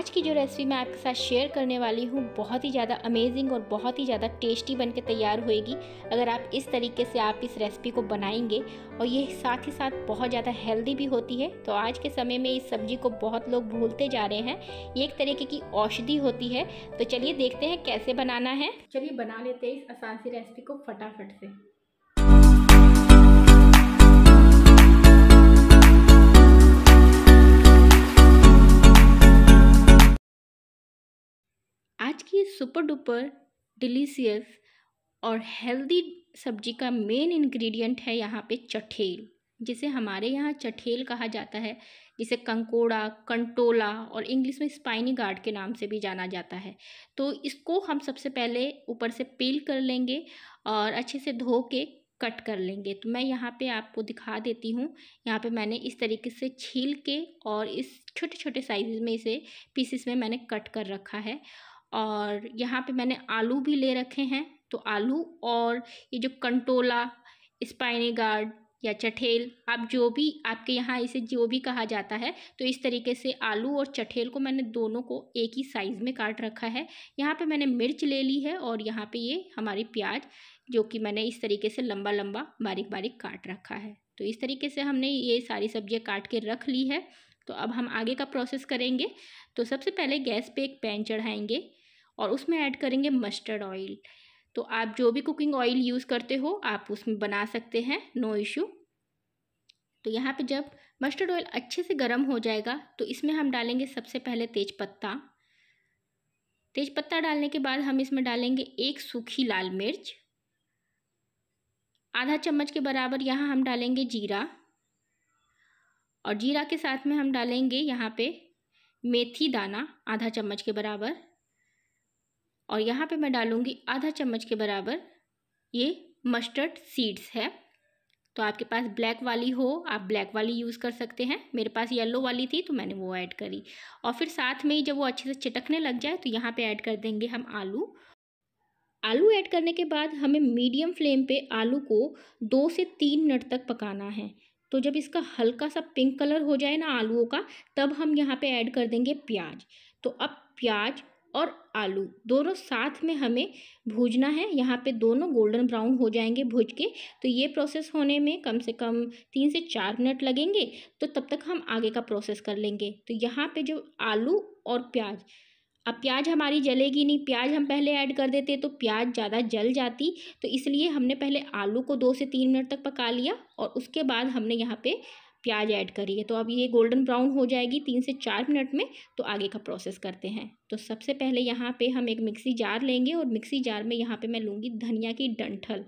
आज की जो रेसिपी मैं आपके साथ शेयर करने वाली हूँ बहुत ही ज़्यादा अमेजिंग और बहुत ही ज़्यादा टेस्टी बन के तैयार होएगी अगर आप इस तरीके से आप इस रेसिपी को बनाएंगे और ये साथ ही साथ बहुत ज़्यादा हेल्दी भी होती है तो आज के समय में इस सब्जी को बहुत लोग भूलते जा रहे हैं ये एक तरीके की औषधि होती है तो चलिए देखते हैं कैसे बनाना है चलिए बना लेते हैं इस आसान सी रेसिपी को फटाफट से सुपर डुपर डिलीसियस और हेल्दी सब्जी का मेन इंग्रेडिएंट है यहाँ पे चठेल जिसे हमारे यहाँ चठेल कहा जाता है जिसे कंकोड़ा कंटोला और इंग्लिश में स्पाइनी गार्ड के नाम से भी जाना जाता है तो इसको हम सबसे पहले ऊपर से पील कर लेंगे और अच्छे से धो के कट कर लेंगे तो मैं यहाँ पे आपको दिखा देती हूँ यहाँ पे मैंने इस तरीके से छील के और इस छोटे छोटे साइज़ में इसे पीसेस में मैंने कट कर रखा है और यहाँ पे मैंने आलू भी ले रखे हैं तो आलू और ये जो कंटोला स्पाइनी गार्ड या चठेल आप जो भी आपके यहाँ इसे जो भी कहा जाता है तो इस तरीके से आलू और चठेल को मैंने दोनों को एक ही साइज़ में काट रखा है यहाँ पे मैंने मिर्च ले ली है और यहाँ पे ये हमारी प्याज जो कि मैंने इस तरीके से लंबा लंबा बारीक बारीक काट रखा है तो इस तरीके से हमने ये सारी सब्जियाँ काट के रख ली है तो अब हम आगे का प्रोसेस करेंगे तो सबसे पहले गैस पर एक पैन चढ़ाएँगे और उसमें ऐड करेंगे मस्टर्ड ऑयल तो आप जो भी कुकिंग ऑयल यूज़ करते हो आप उसमें बना सकते हैं नो इशू तो यहाँ पे जब मस्टर्ड ऑयल अच्छे से गर्म हो जाएगा तो इसमें हम डालेंगे सबसे पहले तेज पत्ता तेज पत्ता डालने के बाद हम इसमें डालेंगे एक सूखी लाल मिर्च आधा चम्मच के बराबर यहाँ हम डालेंगे जीरा और जीरा के साथ में हम डालेंगे यहाँ पे मेथी दाना आधा चम्मच के बराबर और यहाँ पे मैं डालूँगी आधा चम्मच के बराबर ये मस्टर्ड सीड्स है तो आपके पास ब्लैक वाली हो आप ब्लैक वाली यूज़ कर सकते हैं मेरे पास येलो वाली थी तो मैंने वो ऐड करी और फिर साथ में ही जब वो अच्छे से चिटकने लग जाए तो यहाँ पे ऐड कर देंगे हम आलू आलू ऐड करने के बाद हमें मीडियम फ्लेम पे आलू को दो से तीन मिनट तक पकाना है तो जब इसका हल्का सा पिंक कलर हो जाए ना आलुओं का तब हम यहाँ पर ऐड कर देंगे प्याज तो अब प्याज और आलू दोनों साथ में हमें भूजना है यहाँ पे दोनों गोल्डन ब्राउन हो जाएंगे भूज के तो ये प्रोसेस होने में कम से कम तीन से चार मिनट लगेंगे तो तब तक हम आगे का प्रोसेस कर लेंगे तो यहाँ पे जो आलू और प्याज अब प्याज हमारी जलेगी नहीं प्याज हम पहले ऐड कर देते तो प्याज ज़्यादा जल जाती तो इसलिए हमने पहले आलू को दो से तीन मिनट तक पका लिया और उसके बाद हमने यहाँ पर प्याज ऐड करिए तो अब ये गोल्डन ब्राउन हो जाएगी तीन से चार मिनट में तो आगे का प्रोसेस करते हैं तो सबसे पहले यहाँ पे हम एक मिक्सी जार लेंगे और मिक्सी जार में यहाँ पे मैं लूँगी धनिया की डंठल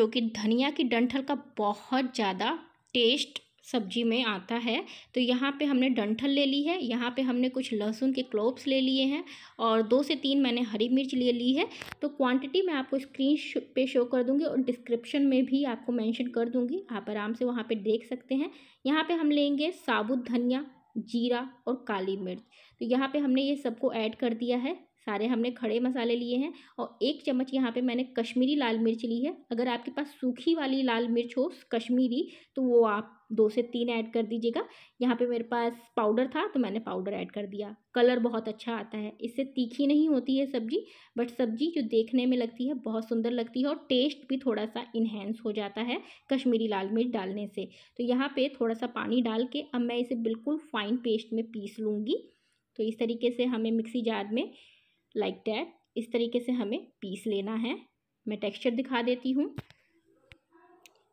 जो कि धनिया की डंठल का बहुत ज़्यादा टेस्ट सब्जी में आता है तो यहाँ पे हमने डंठल ले ली है यहाँ पे हमने कुछ लहसुन के क्लोब्स ले लिए हैं और दो से तीन मैंने हरी मिर्च ले ली है तो क्वांटिटी मैं आपको स्क्रीन पे शो कर दूँगी और डिस्क्रिप्शन में भी आपको मेंशन कर दूँगी आप आराम से वहाँ पे देख सकते हैं यहाँ पे हम लेंगे साबुत धनिया जीरा और काली मिर्च तो यहाँ पर हमने ये सबको ऐड कर दिया है सारे हमने खड़े मसाले लिए हैं और एक चम्मच यहाँ पे मैंने कश्मीरी लाल मिर्च ली है अगर आपके पास सूखी वाली लाल मिर्च हो कश्मीरी तो वो आप दो से तीन ऐड कर दीजिएगा यहाँ पे मेरे पास पाउडर था तो मैंने पाउडर ऐड कर दिया कलर बहुत अच्छा आता है इससे तीखी नहीं होती है सब्जी बट सब्जी जो देखने में लगती है बहुत सुंदर लगती है और टेस्ट भी थोड़ा सा इन्हेंस हो जाता है कश्मीरी लाल मिर्च डालने से तो यहाँ पर थोड़ा सा पानी डाल के अब मैं इसे बिल्कुल फाइन पेस्ट में पीस लूँगी तो इस तरीके से हमें मिक्सी जार में लाइक like डैट इस तरीके से हमें पीस लेना है मैं टेक्सचर दिखा देती हूँ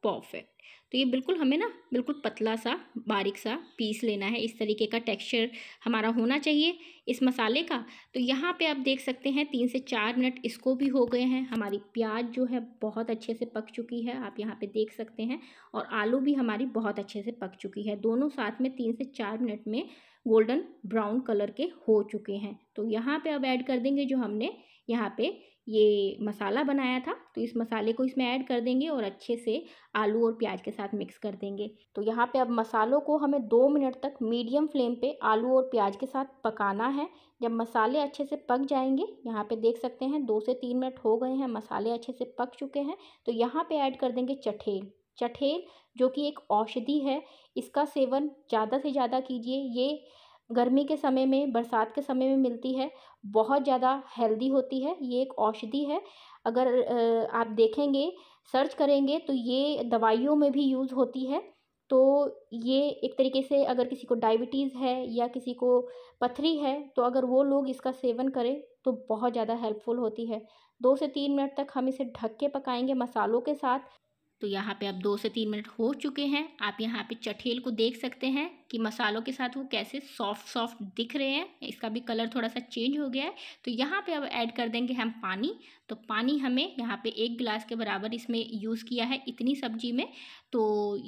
परफेक्ट तो ये बिल्कुल हमें ना बिल्कुल पतला सा बारीक सा पीस लेना है इस तरीके का टेक्सचर हमारा होना चाहिए इस मसाले का तो यहाँ पे आप देख सकते हैं तीन से चार मिनट इसको भी हो गए हैं हमारी प्याज जो है बहुत अच्छे से पक चुकी है आप यहाँ पे देख सकते हैं और आलू भी हमारी बहुत अच्छे से पक चुकी है दोनों साथ में तीन से चार मिनट में गोल्डन ब्राउन कलर के हो चुके हैं तो यहाँ पर अब ऐड कर देंगे जो हमने यहाँ पर ये मसाला बनाया था तो इस मसाले को इसमें ऐड कर देंगे और अच्छे से आलू और प्याज के साथ मिक्स कर देंगे तो यहाँ पे अब मसालों को हमें दो मिनट तक मीडियम फ्लेम पे आलू और प्याज के साथ पकाना है जब मसाले अच्छे से पक जाएंगे यहाँ पे देख सकते हैं दो से तीन मिनट हो गए हैं मसाले अच्छे से पक चुके हैं तो यहाँ पर ऐड कर देंगे चठेल चठेल जो कि एक औषधि है इसका सेवन ज़्यादा से ज़्यादा कीजिए ये गर्मी के समय में बरसात के समय में मिलती है बहुत ज़्यादा हेल्दी होती है ये एक औषधि है अगर आप देखेंगे सर्च करेंगे तो ये दवाइयों में भी यूज़ होती है तो ये एक तरीके से अगर किसी को डायबिटीज़ है या किसी को पथरी है तो अगर वो लोग इसका सेवन करें तो बहुत ज़्यादा हेल्पफुल होती है दो से तीन मिनट तक हम इसे ढक के पकाएंगे मसालों के साथ तो यहाँ पे अब दो से तीन मिनट हो चुके हैं आप यहाँ पे चठेल को देख सकते हैं कि मसालों के साथ वो कैसे सॉफ्ट सॉफ्ट दिख रहे हैं इसका भी कलर थोड़ा सा चेंज हो गया है तो यहाँ पे अब ऐड कर देंगे हम पानी तो पानी हमें यहाँ पे एक गिलास के बराबर इसमें यूज़ किया है इतनी सब्जी में तो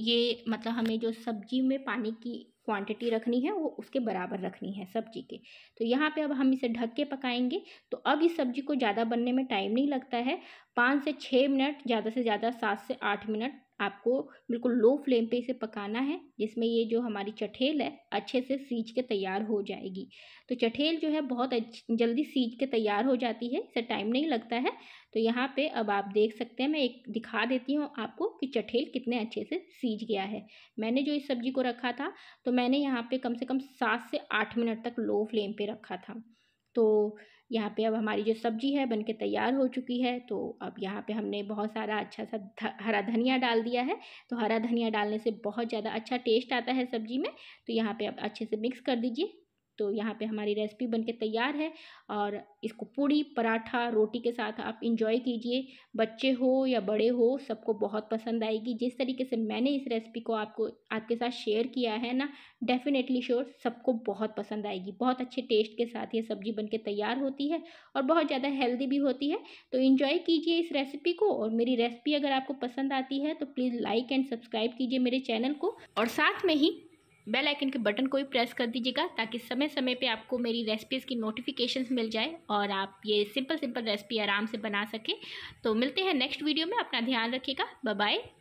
ये मतलब हमें जो सब्जी में पानी की क्वांटिटी रखनी है वो उसके बराबर रखनी है सब्जी के तो यहाँ पे अब हम इसे ढक के पकाएंगे तो अब इस सब्जी को ज़्यादा बनने में टाइम नहीं लगता है पाँच से छः मिनट ज़्यादा से ज़्यादा सात से आठ मिनट आपको बिल्कुल लो फ्लेम पे इसे पकाना है जिसमें ये जो हमारी चठेल है अच्छे से सींच के तैयार हो जाएगी तो चठेल जो है बहुत जल्दी सींच के तैयार हो जाती है इसे टाइम नहीं लगता है तो यहाँ पे अब आप देख सकते हैं मैं एक दिखा देती हूँ आपको कि चठेल कितने अच्छे से सींच गया है मैंने जो इस सब्ज़ी को रखा था तो मैंने यहाँ पर कम से कम सात से आठ मिनट तक लो फ्लेम पर रखा था तो यहाँ पे अब हमारी जो सब्जी है बनके तैयार हो चुकी है तो अब यहाँ पे हमने बहुत सारा अच्छा सा हरा धनिया डाल दिया है तो हरा धनिया डालने से बहुत ज़्यादा अच्छा टेस्ट आता है सब्जी में तो यहाँ पे अब अच्छे से मिक्स कर दीजिए तो यहाँ पे हमारी रेसिपी बनके तैयार है और इसको पूड़ी पराठा रोटी के साथ आप इंजॉय कीजिए बच्चे हो या बड़े हो सबको बहुत पसंद आएगी जिस तरीके से मैंने इस रेसिपी को आपको आपके साथ शेयर किया है ना डेफिनेटली श्योर सबको बहुत पसंद आएगी बहुत अच्छे टेस्ट के साथ ये सब्ज़ी बनके तैयार होती है और बहुत ज़्यादा हेल्दी भी होती है तो इन्जॉय कीजिए इस रेसिपी को और मेरी रेसिपी अगर आपको पसंद आती है तो प्लीज़ लाइक एंड सब्सक्राइब कीजिए मेरे चैनल को और साथ में ही बेल आइकन के बटन को भी प्रेस कर दीजिएगा ताकि समय समय पे आपको मेरी रेसिपीज़ की नोटिफिकेशंस मिल जाए और आप ये सिंपल सिंपल रेसिपी आराम से बना सकें तो मिलते हैं नेक्स्ट वीडियो में अपना ध्यान रखिएगा बाय